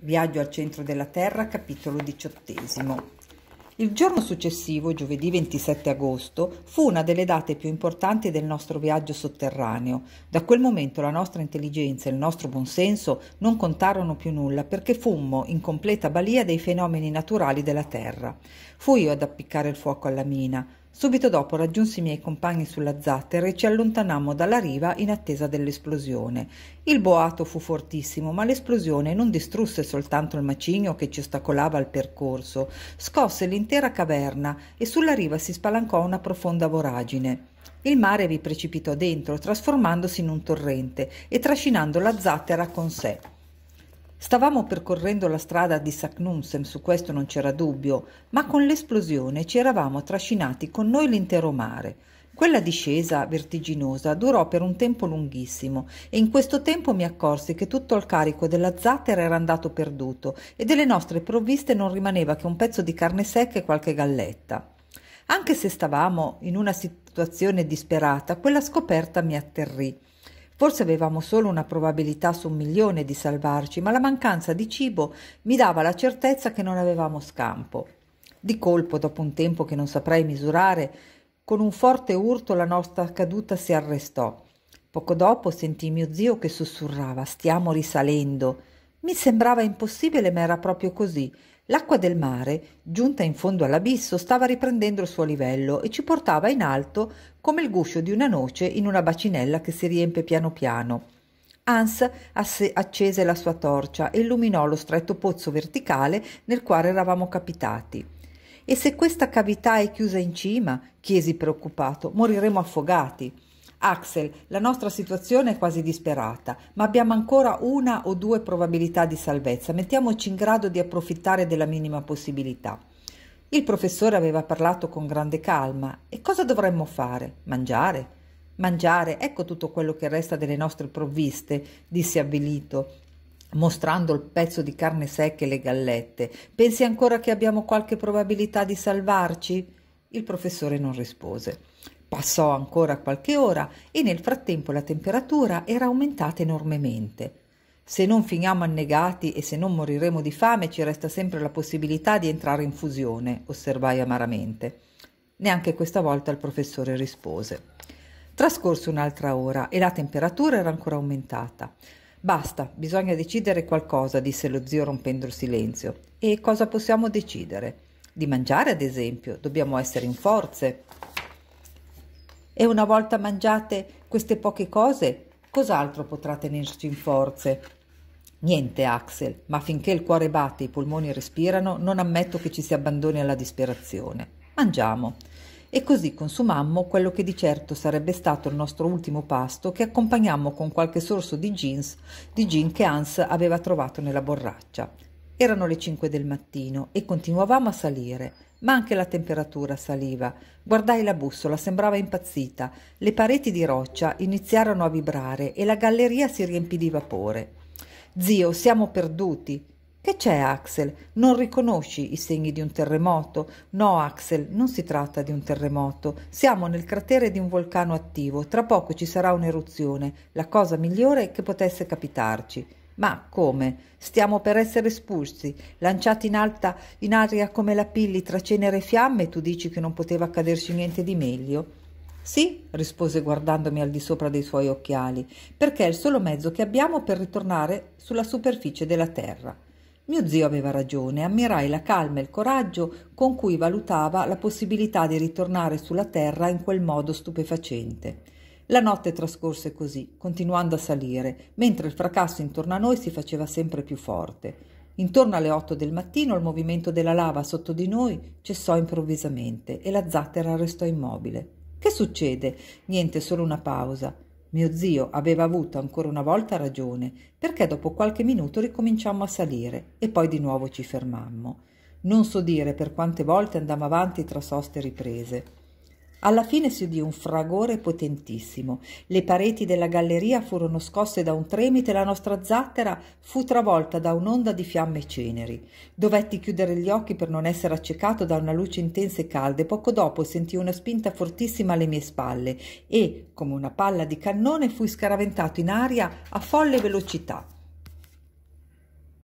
Viaggio al centro della Terra, capitolo diciottesimo. Il giorno successivo, giovedì 27 agosto, fu una delle date più importanti del nostro viaggio sotterraneo. Da quel momento la nostra intelligenza e il nostro buonsenso non contarono più nulla perché fummo in completa balia dei fenomeni naturali della Terra. Fui io ad appiccare il fuoco alla mina. Subito dopo raggiunsi i miei compagni sulla zattera e ci allontanammo dalla riva in attesa dell'esplosione. Il boato fu fortissimo, ma l'esplosione non distrusse soltanto il macigno che ci ostacolava il percorso, scosse l'intera caverna e sulla riva si spalancò una profonda voragine. Il mare vi precipitò dentro, trasformandosi in un torrente e trascinando la zattera con sé. Stavamo percorrendo la strada di Saknumsem, su questo non c'era dubbio, ma con l'esplosione ci eravamo trascinati con noi l'intero mare. Quella discesa vertiginosa durò per un tempo lunghissimo e in questo tempo mi accorsi che tutto il carico della zattera era andato perduto e delle nostre provviste non rimaneva che un pezzo di carne secca e qualche galletta. Anche se stavamo in una situazione disperata, quella scoperta mi atterrì. Forse avevamo solo una probabilità su un milione di salvarci, ma la mancanza di cibo mi dava la certezza che non avevamo scampo. Di colpo, dopo un tempo che non saprei misurare, con un forte urto la nostra caduta si arrestò. Poco dopo sentì mio zio che sussurrava: Stiamo risalendo. Mi sembrava impossibile, ma era proprio così. L'acqua del mare, giunta in fondo all'abisso, stava riprendendo il suo livello e ci portava in alto come il guscio di una noce in una bacinella che si riempie piano piano. Hans accese la sua torcia e illuminò lo stretto pozzo verticale nel quale eravamo capitati. E se questa cavità è chiusa in cima, chiesi preoccupato, moriremo affogati. Axel, la nostra situazione è quasi disperata, ma abbiamo ancora una o due probabilità di salvezza. Mettiamoci in grado di approfittare della minima possibilità. Il professore aveva parlato con grande calma. E cosa dovremmo fare? Mangiare? Mangiare, ecco tutto quello che resta delle nostre provviste, disse avvilito, mostrando il pezzo di carne secca e le gallette. Pensi ancora che abbiamo qualche probabilità di salvarci? Il professore non rispose. Passò ancora qualche ora e nel frattempo la temperatura era aumentata enormemente. Se non finiamo annegati e se non moriremo di fame ci resta sempre la possibilità di entrare in fusione, osservai amaramente. Neanche questa volta il professore rispose. Trascorse un'altra ora e la temperatura era ancora aumentata. Basta, bisogna decidere qualcosa, disse lo zio rompendo il silenzio. E cosa possiamo decidere? Di mangiare, ad esempio, dobbiamo essere in forze. E una volta mangiate queste poche cose, cos'altro potrà tenerci in forze? Niente, Axel, ma finché il cuore batte e i polmoni respirano, non ammetto che ci si abbandoni alla disperazione. Mangiamo. E così consumammo quello che di certo sarebbe stato il nostro ultimo pasto, che accompagnammo con qualche sorso di, jeans, di gin che Hans aveva trovato nella borraccia. Erano le 5 del mattino e continuavamo a salire, ma anche la temperatura saliva. Guardai la bussola, sembrava impazzita. Le pareti di roccia iniziarono a vibrare e la galleria si riempì di vapore. Zio, siamo perduti. Che c'è, Axel? Non riconosci i segni di un terremoto? No, Axel, non si tratta di un terremoto. Siamo nel cratere di un vulcano attivo. Tra poco ci sarà un'eruzione, la cosa migliore che potesse capitarci. Ma come? Stiamo per essere espulsi, lanciati in alta in aria come la pilli tra cenere e fiamme, e tu dici che non poteva accaderci niente di meglio? Sì, rispose guardandomi al di sopra dei suoi occhiali, perché è il solo mezzo che abbiamo per ritornare sulla superficie della terra. Mio zio aveva ragione, ammirai la calma e il coraggio con cui valutava la possibilità di ritornare sulla terra in quel modo stupefacente. La notte trascorse così, continuando a salire, mentre il fracasso intorno a noi si faceva sempre più forte. Intorno alle otto del mattino il movimento della lava sotto di noi cessò improvvisamente e la zattera restò immobile. Che succede? Niente, solo una pausa. Mio zio aveva avuto ancora una volta ragione, perché dopo qualche minuto ricominciammo a salire e poi di nuovo ci fermammo. Non so dire per quante volte andammo avanti tra soste riprese. Alla fine si udì un fragore potentissimo. Le pareti della galleria furono scosse da un tremito e la nostra zattera fu travolta da un'onda di fiamme e ceneri. Dovetti chiudere gli occhi per non essere accecato da una luce intensa e calda e poco dopo sentii una spinta fortissima alle mie spalle e, come una palla di cannone, fui scaraventato in aria a folle velocità.